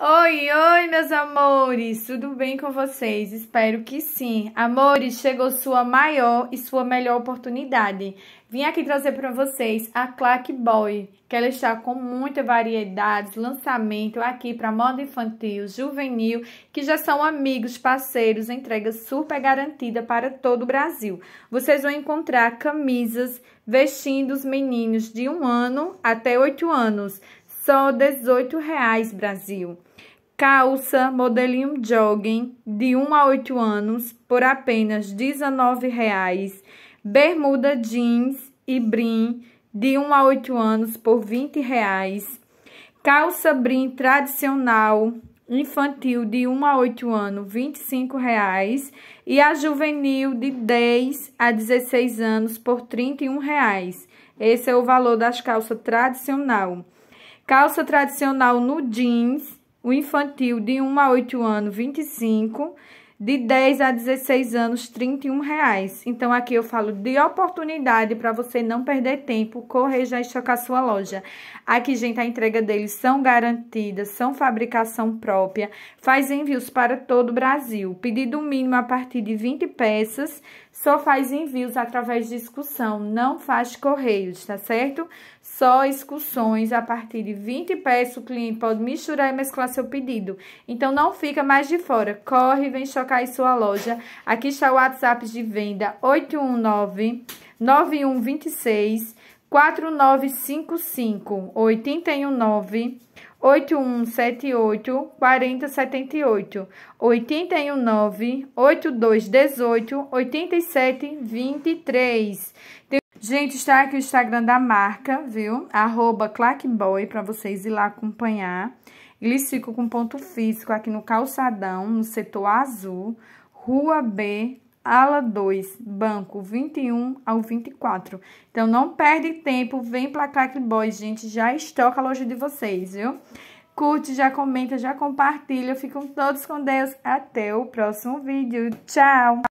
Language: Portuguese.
Oi, oi, meus amores! Tudo bem com vocês? Espero que sim. Amores, chegou sua maior e sua melhor oportunidade. Vim aqui trazer para vocês a Clack Boy, que ela está com muita variedade, lançamento aqui para moda infantil, juvenil, que já são amigos, parceiros, entrega super garantida para todo o Brasil. Vocês vão encontrar camisas vestindo os meninos de um ano até oito anos. Só R$ Brasil calça modelinho jogging de 1 a 8 anos por apenas R$19,00, bermuda jeans e brim de 1 a 8 anos por R$20,00, calça brim tradicional infantil de 1 a 8 anos R$25,00 e a juvenil de 10 a 16 anos por R$31,00. Esse é o valor das calças tradicional. Calça tradicional no jeans o infantil de 1 a 8 anos, 25, de 10 a 16 anos, R$ reais. Então, aqui eu falo de oportunidade para você não perder tempo, correr já e chocar sua loja. Aqui, gente, a entrega deles são garantidas, são fabricação própria, faz envios para todo o Brasil. Pedido mínimo a partir de 20 peças, só faz envios através de excursão, não faz correios, tá certo? Só excursões a partir de 20 peças, o cliente pode misturar e mesclar seu pedido. Então, não fica mais de fora, corre e vem chocar colocar em sua loja. Aqui está o WhatsApp de venda 819 9126 4955 819 8178 4078 819 8218 8723 Tem... Gente, está aqui o Instagram da marca, viu? Arroba Clackboy, para vocês ir lá acompanhar. Eles ficam com ponto físico aqui no calçadão, no setor azul, Rua B, ala 2, banco 21 ao 24. Então, não perde tempo, vem pra Crack Boys, gente, já estoca a loja de vocês, viu? Curte, já comenta, já compartilha. Ficam todos com Deus. Até o próximo vídeo. Tchau!